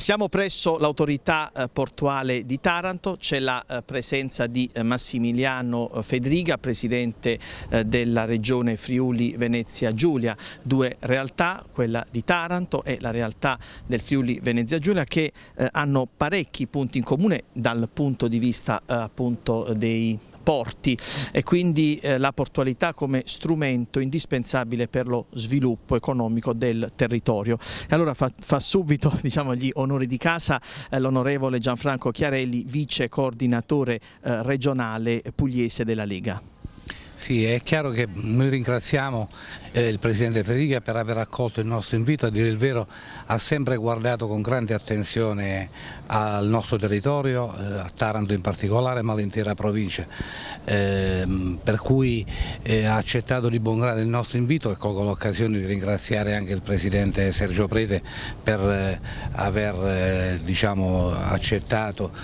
Siamo presso l'autorità eh, portuale di Taranto, c'è la eh, presenza di eh, Massimiliano Fedriga, presidente della regione Friuli Venezia Giulia, due realtà, quella di Taranto e la realtà del Friuli Venezia Giulia che hanno parecchi punti in comune dal punto di vista appunto dei porti e quindi la portualità come strumento indispensabile per lo sviluppo economico del territorio. E allora fa, fa subito diciamo, gli onori onore di casa eh, l'onorevole Gianfranco Chiarelli, vice coordinatore eh, regionale pugliese della Lega. Sì, è chiaro che noi ringraziamo eh, il Presidente Federica per aver accolto il nostro invito, a dire il vero ha sempre guardato con grande attenzione al nostro territorio, eh, a Taranto in particolare, ma all'intera provincia, eh, per cui eh, ha accettato di buon grado il nostro invito e colgo l'occasione di ringraziare anche il Presidente Sergio Prete per eh, aver eh, diciamo, accettato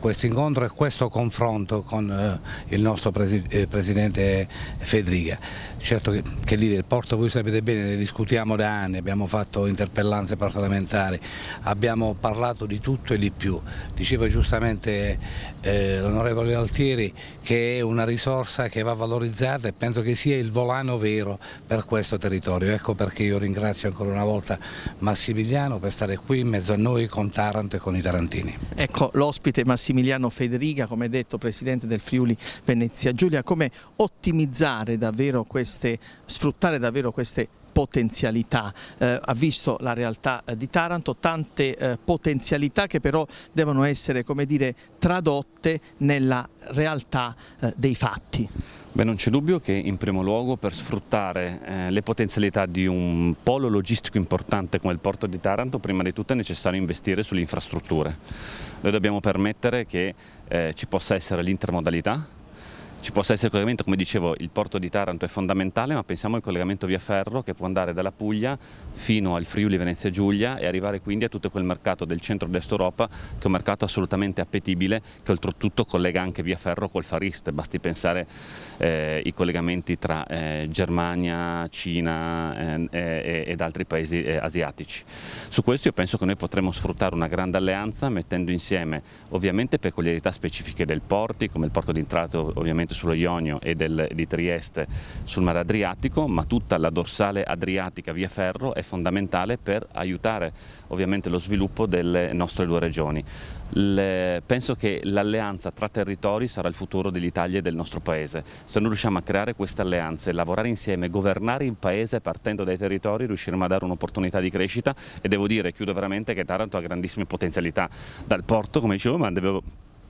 questo incontro e questo confronto con il nostro Presidente Federica dice Federica. Certo che, che lì del porto voi sapete bene, ne discutiamo da anni, abbiamo fatto interpellanze parlamentari, abbiamo parlato di tutto e di più. Diceva giustamente eh, l'onorevole Altieri che è una risorsa che va valorizzata e penso che sia il volano vero per questo territorio. Ecco perché io ringrazio ancora una volta Massimiliano per stare qui in mezzo a noi con Taranto e con i tarantini. Ecco l'ospite Massimiliano Federica, come detto Presidente del Friuli Venezia Giulia, come ottimo ottimizzare davvero queste, sfruttare davvero queste potenzialità. Eh, ha visto la realtà eh, di Taranto, tante eh, potenzialità che però devono essere come dire, tradotte nella realtà eh, dei fatti. Beh, non c'è dubbio che in primo luogo per sfruttare eh, le potenzialità di un polo logistico importante come il porto di Taranto prima di tutto è necessario investire sulle infrastrutture. Noi dobbiamo permettere che eh, ci possa essere l'intermodalità, ci possa essere collegamento, come dicevo il porto di Taranto è fondamentale, ma pensiamo al collegamento via ferro che può andare dalla Puglia fino al Friuli Venezia Giulia e arrivare quindi a tutto quel mercato del centro-est Europa che è un mercato assolutamente appetibile che oltretutto collega anche via ferro col Far East, basti pensare eh, i collegamenti tra eh, Germania, Cina eh, ed altri paesi eh, asiatici. Su questo io penso che noi potremmo sfruttare una grande alleanza mettendo insieme ovviamente peculiarità specifiche del porti come il porto di entrata ovviamente sicuramente sullo Ionio e del, di Trieste sul mare Adriatico, ma tutta la dorsale adriatica via ferro è fondamentale per aiutare ovviamente lo sviluppo delle nostre due regioni. Le, penso che l'alleanza tra territori sarà il futuro dell'Italia e del nostro paese. Se noi riusciamo a creare queste alleanze, lavorare insieme, governare il paese partendo dai territori, riusciremo a dare un'opportunità di crescita e devo dire, chiudo veramente, che Taranto ha grandissime potenzialità. Dal porto, come dicevo, ma devo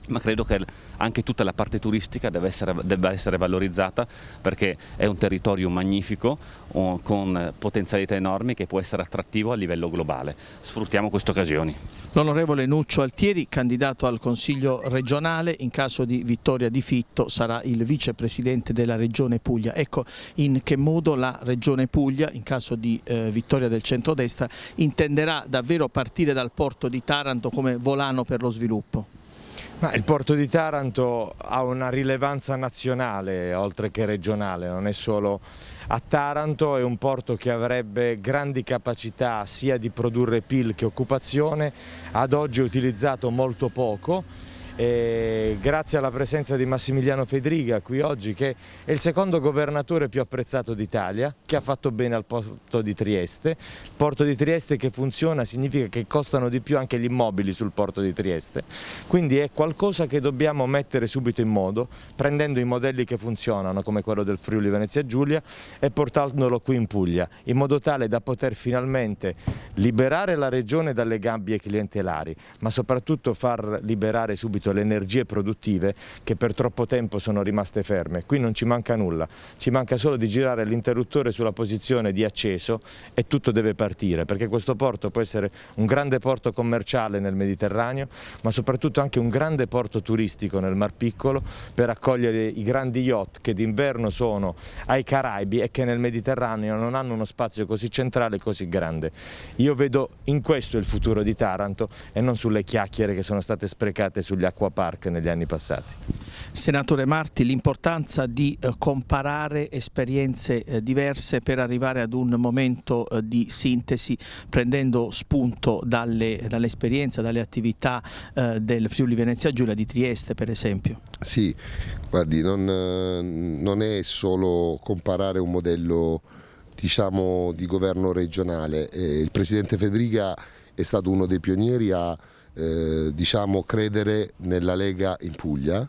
ma credo che anche tutta la parte turistica essere, debba essere valorizzata perché è un territorio magnifico con potenzialità enormi che può essere attrattivo a livello globale. Sfruttiamo queste occasioni. L'onorevole Nuccio Altieri, candidato al Consiglio regionale, in caso di vittoria di Fitto sarà il vicepresidente della Regione Puglia. Ecco in che modo la Regione Puglia, in caso di eh, vittoria del centrodestra, intenderà davvero partire dal porto di Taranto come volano per lo sviluppo il porto di Taranto ha una rilevanza nazionale oltre che regionale, non è solo a Taranto, è un porto che avrebbe grandi capacità sia di produrre PIL che occupazione, ad oggi è utilizzato molto poco e eh, grazie alla presenza di Massimiliano Federica qui oggi che è il secondo governatore più apprezzato d'Italia che ha fatto bene al porto di Trieste il porto di Trieste che funziona significa che costano di più anche gli immobili sul porto di Trieste quindi è qualcosa che dobbiamo mettere subito in modo prendendo i modelli che funzionano come quello del Friuli Venezia Giulia e portandolo qui in Puglia in modo tale da poter finalmente liberare la regione dalle gabbie clientelari ma soprattutto far liberare subito soprattutto le energie produttive che per troppo tempo sono rimaste ferme. Qui non ci manca nulla, ci manca solo di girare l'interruttore sulla posizione di acceso e tutto deve partire, perché questo porto può essere un grande porto commerciale nel Mediterraneo, ma soprattutto anche un grande porto turistico nel Mar Piccolo per accogliere i grandi yacht che d'inverno sono ai Caraibi e che nel Mediterraneo non hanno uno spazio così centrale e così grande. Io vedo in questo il futuro di Taranto e non sulle chiacchiere che sono state sprecate sugli acquedotto park negli anni passati. Senatore Marti, l'importanza di eh, comparare esperienze eh, diverse per arrivare ad un momento eh, di sintesi prendendo spunto dall'esperienza, dalle attività del Friuli Venezia Giulia di Trieste per esempio. Sì, guardi, non, non è solo comparare un modello diciamo, di governo regionale, il Presidente Federica è stato uno dei pionieri a eh, diciamo, credere nella Lega in Puglia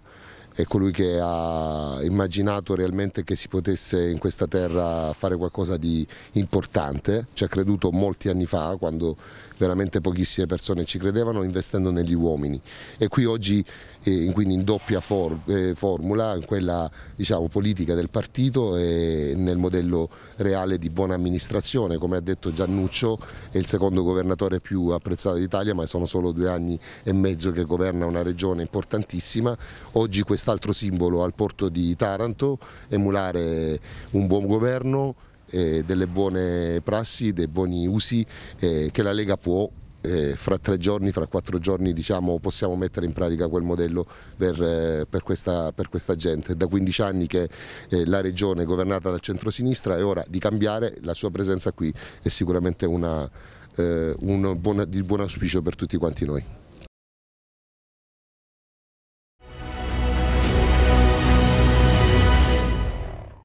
è colui che ha immaginato realmente che si potesse in questa terra fare qualcosa di importante, ci ha creduto molti anni fa quando veramente pochissime persone ci credevano investendo negli uomini e qui oggi eh, quindi in doppia for, eh, formula, in quella diciamo, politica del partito e nel modello reale di buona amministrazione, come ha detto Giannuccio è il secondo governatore più apprezzato d'Italia ma sono solo due anni e mezzo che governa una regione importantissima, oggi questo quest'altro simbolo al porto di Taranto, emulare un buon governo, eh, delle buone prassi, dei buoni usi eh, che la Lega può eh, fra tre giorni, fra quattro giorni diciamo, possiamo mettere in pratica quel modello per, eh, per, questa, per questa, gente. da 15 anni che eh, la regione è governata dal centro-sinistra è ora di cambiare, la sua presenza qui è sicuramente una, eh, un buon, di buon auspicio per tutti quanti noi.